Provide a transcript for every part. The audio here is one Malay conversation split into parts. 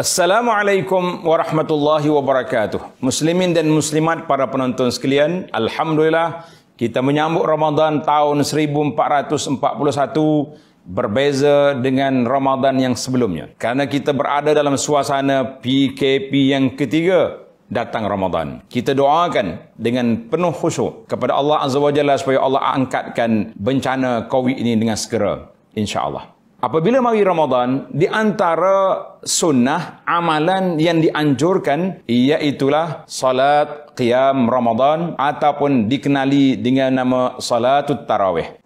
Assalamualaikum warahmatullahi wabarakatuh. Muslimin dan muslimat para penonton sekalian, alhamdulillah kita menyambut Ramadan tahun 1441 berbeza dengan Ramadan yang sebelumnya. Karena kita berada dalam suasana PKP yang ketiga datang Ramadan. Kita doakan dengan penuh khusyuk kepada Allah Azza wa Jalla supaya Allah angkatkan bencana COVID ini dengan segera. insya Allah. Apabila mari Ramadan, di antara sunnah amalan yang dianjurkan ialah salat qiyam Ramadan ataupun dikenali dengan nama salatut tarawih.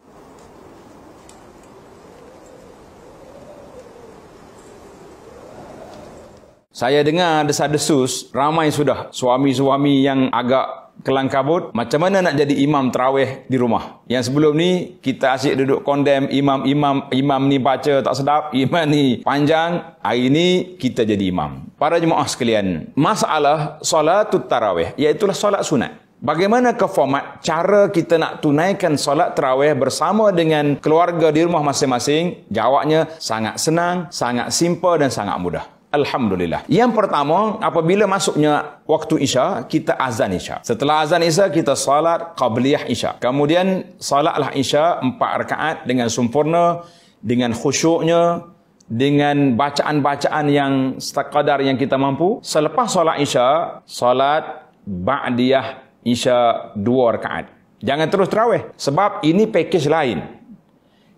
Saya dengar desa-desus, ramai sudah suami-suami yang agak kelangkabut. Macam mana nak jadi imam terawih di rumah? Yang sebelum ni, kita asyik duduk kondem imam-imam. Imam ni baca tak sedap, imam ni panjang. Hari ni, kita jadi imam. Para jemaah sekalian, masalah solatut tarawih, iaitu solat sunat. Bagaimana ke format cara kita nak tunaikan solat terawih bersama dengan keluarga di rumah masing-masing? Jawabnya sangat senang, sangat simple dan sangat mudah. Alhamdulillah. Yang pertama, apabila masuknya waktu Isya, kita azan Isya. Setelah azan Isya, kita salat qabliyah Isya. Kemudian, salatlah Isya empat rakaat dengan sempurna, dengan khusyuknya, dengan bacaan-bacaan yang setakadar yang kita mampu. Selepas salat Isya, salat ba'diyah Isya dua rakaat. Jangan terus terawih. Sebab ini pakej lain.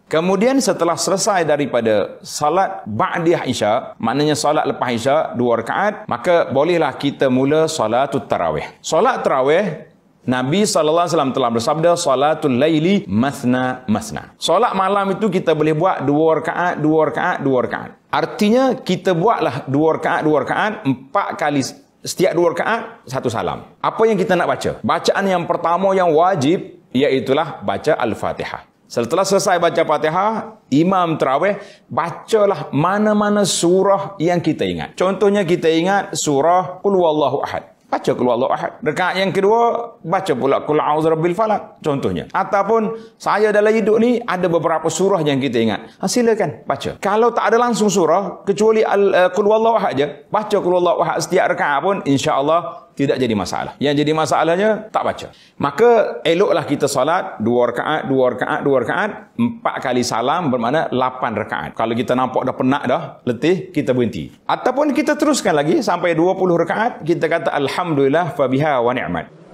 Kemudian setelah selesai daripada salat ba'diyah isya, maknanya salat lepas isya dua rakaat, maka bolehlah kita mula salat tarawih. Salat tarawih Nabi Sallallahu SAW telah bersabda Salatul laili masna masna Salat malam itu kita boleh buat Dua rakaat, dua rakaat, dua rakaat Artinya kita buatlah dua rakaat, dua rakaat Empat kali setiap dua rakaat Satu salam Apa yang kita nak baca? Bacaan yang pertama yang wajib Iaitulah baca Al-Fatihah Setelah selesai baca Fatihah, imam terawih bacalah mana-mana surah yang kita ingat. Contohnya kita ingat surah Qul huwallahu ahad. Baca Qul huwallahu ahad. Rekaat yang kedua, baca pula Qul a'udzu rabbil falaq contohnya. Ataupun saya dalam hidup ni ada beberapa surah yang kita ingat. Ha, silakan baca. Kalau tak ada langsung surah kecuali eh, Qul huwallahu ahad je, baca Qul huwallahu ahad setiap rekaat pun insya-Allah tidak jadi masalah. Yang jadi masalahnya tak baca. Maka eloklah kita salat dua rakaat, dua rakaat, dua rakaat, empat kali salam bermakna lapan rakaat. Kalau kita nampak dah penat dah, letih, kita berhenti. Ataupun kita teruskan lagi sampai dua puluh rakaat, kita kata Alhamdulillah fabiha wa ni'mat.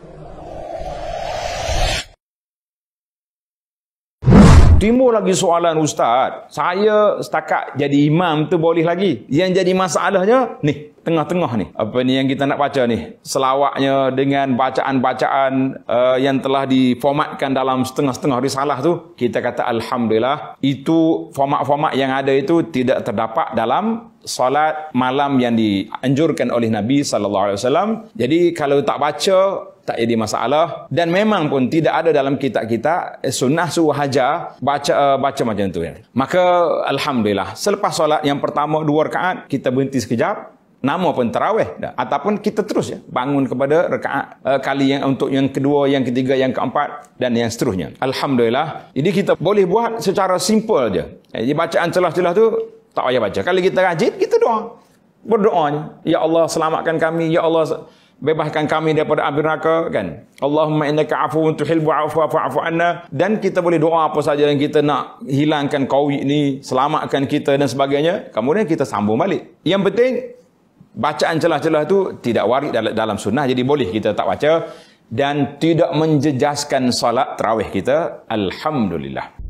timbul lagi soalan ustaz. Saya setakat jadi imam tu boleh lagi. Yang jadi masalahnya ni, tengah-tengah ni. Apa ni yang kita nak baca ni? Selawatnya dengan bacaan-bacaan uh, yang telah diformatkan dalam setengah-setengah risalah tu, kita kata alhamdulillah itu format-format yang ada itu tidak terdapat dalam solat malam yang dianjurkan oleh Nabi sallallahu alaihi wasallam. Jadi kalau tak baca tak jadi masalah dan memang pun tidak ada dalam kitab kita eh, sunnah suruh hajar baca uh, baca macam tu ya. Maka alhamdulillah selepas solat yang pertama dua rakaat kita berhenti sekejap nama pun terawih dah. ataupun kita terus ya bangun kepada rakaat uh, kali yang untuk yang kedua yang ketiga yang keempat dan yang seterusnya alhamdulillah Jadi kita boleh buat secara simple je jadi bacaan celah-celah tu tak payah baca. Kalau kita rajin, kita doa. Berdoa. Ya Allah, selamatkan kami. Ya Allah, bebaskan kami daripada api neraka kan Allahumma innaka afuwun tuhibbu afu afu afu anna dan kita boleh doa apa saja yang kita nak hilangkan kawi ni selamatkan kita dan sebagainya kemudian kita sambung balik yang penting bacaan celah-celah tu tidak warid dalam, sunnah jadi boleh kita tak baca dan tidak menjejaskan salat tarawih kita alhamdulillah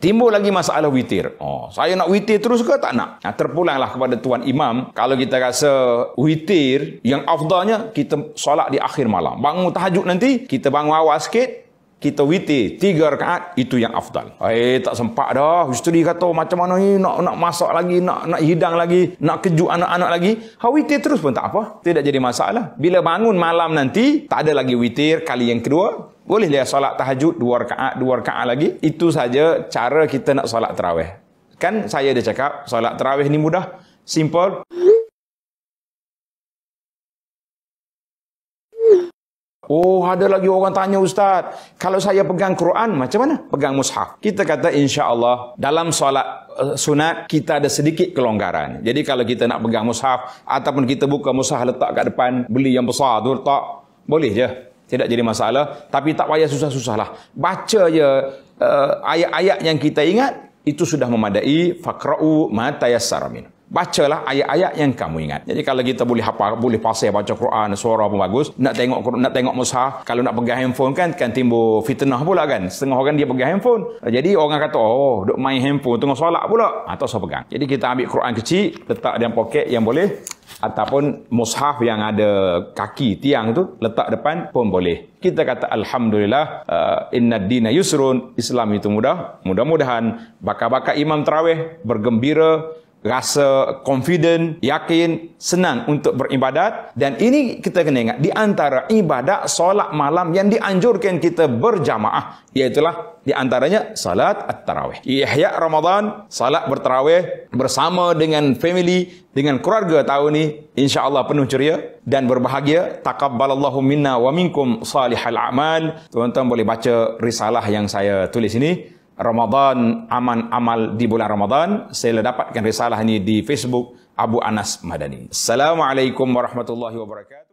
Timbul lagi masalah witir. Oh, saya nak witir terus ke tak nak? Nah, terpulanglah kepada tuan imam. Kalau kita rasa witir yang afdalnya kita solat di akhir malam. Bangun tahajud nanti, kita bangun awal sikit, kita witi tiga rakaat itu yang afdal. Eh tak sempat dah. Isteri kata macam mana ni nak nak masak lagi, nak nak hidang lagi, nak keju anak-anak lagi. Ha witi terus pun tak apa. Tidak jadi masalah. Bila bangun malam nanti tak ada lagi witir kali yang kedua. Boleh dia solat tahajud dua rakaat, dua rakaat lagi. Itu saja cara kita nak solat tarawih. Kan saya dah cakap solat tarawih ni mudah. Simple. Oh, ada lagi orang tanya ustaz. Kalau saya pegang Quran, macam mana? Pegang mushaf. Kita kata insya-Allah dalam solat uh, sunat kita ada sedikit kelonggaran. Jadi kalau kita nak pegang mushaf ataupun kita buka mushaf letak kat depan, beli yang besar tu letak, boleh je. Tidak jadi masalah, tapi tak payah susah susah lah Baca je uh, ayat-ayat yang kita ingat itu sudah memadai faqra'u ma tayassara bacalah ayat-ayat yang kamu ingat. Jadi kalau kita boleh hafal, boleh fasih baca Quran, suara pun bagus. Nak tengok nak tengok Mushaf. kalau nak pegang handphone kan kan timbul fitnah pula kan. Setengah orang dia pegang handphone. Jadi orang kata, "Oh, duk main handphone tengah solat pula." Ha, tak usah pegang. Jadi kita ambil Quran kecil, letak dalam poket yang boleh ataupun mushaf yang ada kaki tiang tu letak depan pun boleh. Kita kata alhamdulillah uh, inna dina yusrun, Islam itu mudah. Mudah-mudahan bakar-bakar imam tarawih bergembira rasa confident, yakin, senang untuk beribadat. Dan ini kita kena ingat, di antara ibadat solat malam yang dianjurkan kita berjamaah, iaitulah di antaranya salat at-tarawih. Ihya Ramadan, salat bertarawih bersama dengan family, dengan keluarga tahun ini, insyaAllah penuh ceria dan berbahagia. Taqabbalallahu minna wa minkum salihal amal. Tuan-tuan boleh baca risalah yang saya tulis ini. Ramadan aman amal di bulan Ramadan. Saya lah dapatkan risalah ini di Facebook Abu Anas Madani. Assalamualaikum warahmatullahi wabarakatuh.